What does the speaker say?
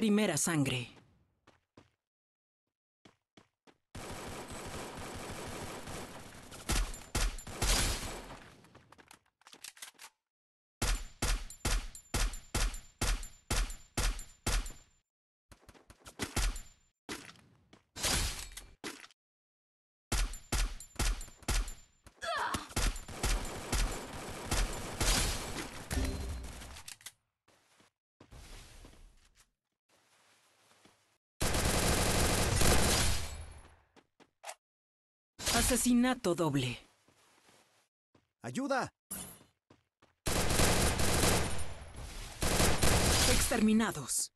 Primera Sangre. Asesinato doble. ¡Ayuda! Exterminados.